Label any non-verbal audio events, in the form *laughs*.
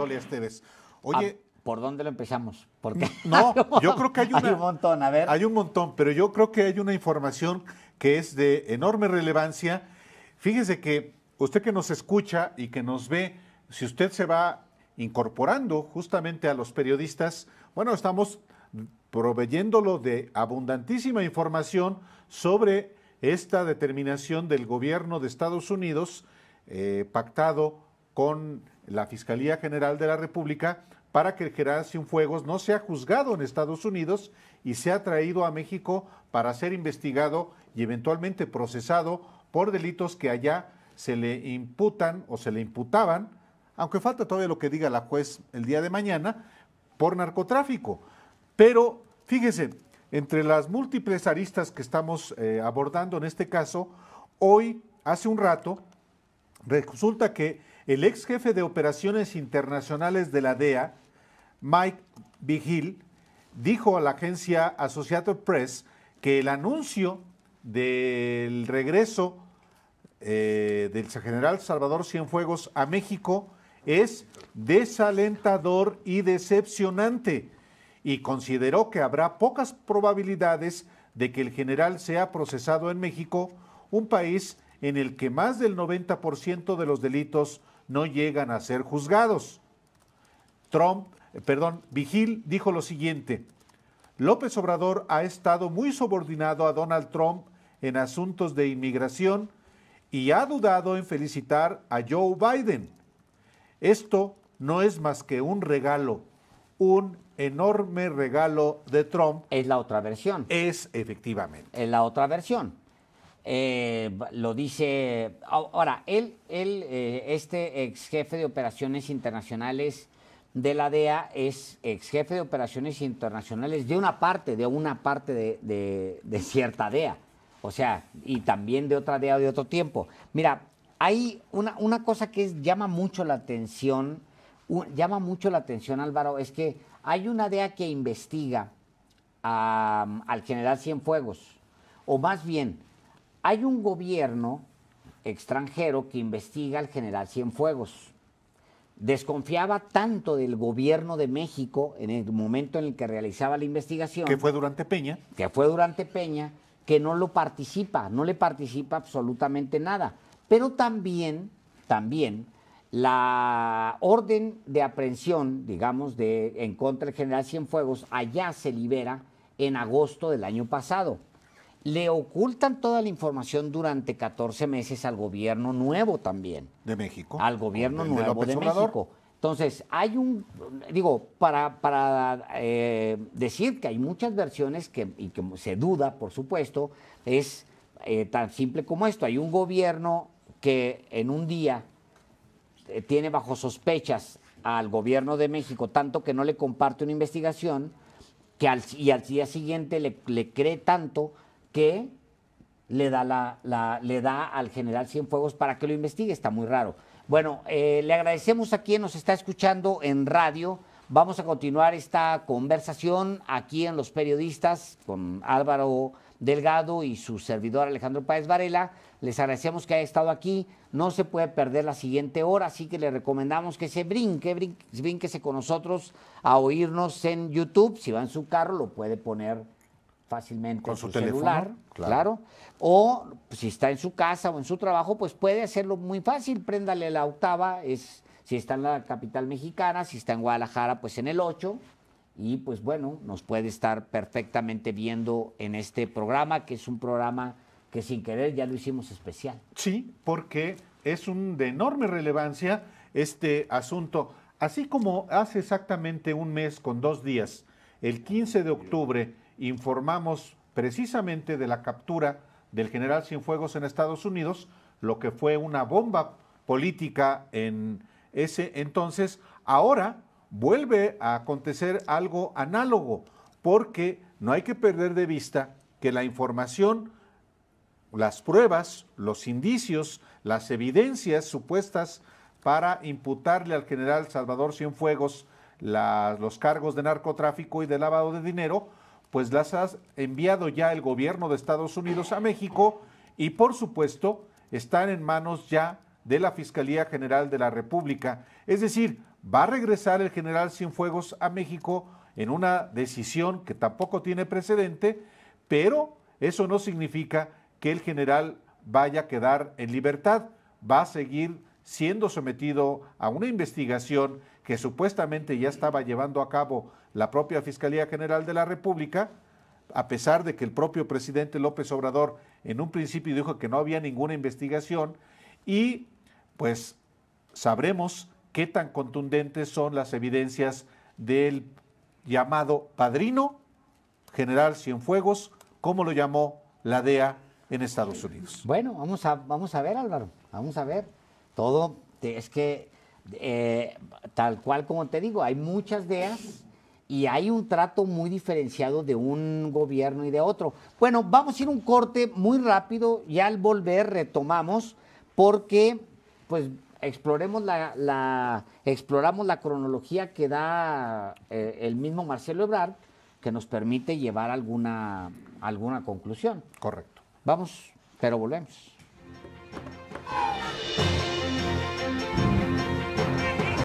a ustedes. Ah, Oye. ¿Por dónde lo empezamos? Porque *laughs* *laughs* no, yo creo que hay, una, hay un montón, a ver. Hay un montón, pero yo creo que hay una información que es de enorme relevancia. Fíjese que usted que nos escucha y que nos ve, si usted se va incorporando justamente a los periodistas, bueno, estamos proveyéndolo de abundantísima información sobre esta determinación del gobierno de Estados Unidos eh, pactado con la Fiscalía General de la República para que Gerard Cienfuegos no sea juzgado en Estados Unidos y sea traído a México para ser investigado y eventualmente procesado por delitos que allá se le imputan o se le imputaban, aunque falta todavía lo que diga la juez el día de mañana, por narcotráfico. Pero fíjese, entre las múltiples aristas que estamos eh, abordando en este caso, hoy, hace un rato, resulta que el ex jefe de operaciones internacionales de la DEA, Mike Vigil, dijo a la agencia Associated Press que el anuncio del regreso eh, del general Salvador Cienfuegos a México es desalentador y decepcionante y consideró que habrá pocas probabilidades de que el general sea procesado en México, un país en el que más del 90% de los delitos no llegan a ser juzgados. Trump, eh, perdón, Vigil dijo lo siguiente: López Obrador ha estado muy subordinado a Donald Trump en asuntos de inmigración y ha dudado en felicitar a Joe Biden. Esto no es más que un regalo, un enorme regalo de Trump. Es la otra versión. Es efectivamente. Es la otra versión. Eh, lo dice. Ahora, él, él eh, este ex jefe de operaciones internacionales de la DEA, es ex jefe de operaciones internacionales de una parte, de una parte de, cierta DEA. O sea, y también de otra DEA de otro tiempo. Mira, hay una, una cosa que llama mucho la atención, llama mucho la atención, Álvaro, es que hay una DEA que investiga al general Cienfuegos, o más bien, hay un gobierno extranjero que investiga al general Cienfuegos. Desconfiaba tanto del gobierno de México en el momento en el que realizaba la investigación. Que fue durante Peña. Que fue durante Peña, que no lo participa, no le participa absolutamente nada. Pero también, también, la orden de aprehensión, digamos, de, en contra del general Cienfuegos, allá se libera en agosto del año pasado le ocultan toda la información durante 14 meses al gobierno nuevo también. De México. Al gobierno nuevo de, México. Entonces, hay un, digo, para, para eh, decir que hay muchas versiones que, y que se duda, por supuesto, es eh, tan simple como esto. Hay un gobierno que en un día eh, tiene bajo sospechas al gobierno de México, tanto que no le comparte una investigación, que al, y al día siguiente le, le cree tanto que le da, al general Cienfuegos para que lo investigue. Está muy raro. Bueno, eh, le agradecemos a quien nos está escuchando en radio. Vamos a continuar esta conversación aquí en Los Periodistas con Álvaro Delgado y su servidor Alejandro Páez Varela. Les agradecemos que haya estado aquí. No se puede perder la siguiente hora, así que le recomendamos que se brinque, brinque, brinquese con nosotros a oírnos en YouTube. Si va en su carro, lo puede poner fácilmente con su, celular, claro. O si está en su casa o en su trabajo, pues puede hacerlo muy fácil. Préndale la octava, es si está en la capital mexicana, si está en Guadalajara, pues en el 8. Y pues bueno, nos puede estar perfectamente viendo en este programa, que es un programa que sin querer ya lo hicimos especial. Sí, porque es un de enorme relevancia este asunto. Así como hace exactamente un mes con dos días, el 15 de octubre, informamos precisamente de la captura del general Cienfuegos en Estados Unidos, lo que fue una bomba política en ese entonces. Ahora vuelve a acontecer algo análogo, porque no hay que perder de vista que la información, las pruebas, los indicios, las evidencias supuestas para imputarle al general Salvador Cienfuegos los cargos de narcotráfico y de lavado de dinero, pues las ha enviado ya el gobierno de Estados Unidos a México y por supuesto están en manos ya de la Fiscalía General de la República. Es decir, va a regresar el general Cienfuegos a México en una decisión que tampoco tiene precedente, pero eso no significa que el general vaya a quedar en libertad, va a seguir siendo sometido a una investigación que supuestamente ya estaba llevando a cabo la propia Fiscalía General de la República, a pesar de que el propio presidente López Obrador en un principio dijo que no había ninguna investigación, y pues sabremos qué tan contundentes son las evidencias del llamado padrino general Cienfuegos, como lo llamó la DEA en Estados Unidos. Bueno, vamos a, vamos a ver Álvaro, vamos a ver. Todo es que eh, tal cual como te digo, hay muchas DEAs y hay un trato muy diferenciado de un gobierno y de otro. Bueno, vamos a ir un corte muy rápido y al volver retomamos porque pues exploremos la, la exploramos la cronología que da eh, el mismo Marcelo Ebrard que nos permite llevar alguna alguna conclusión. Correcto. Vamos, pero volvemos.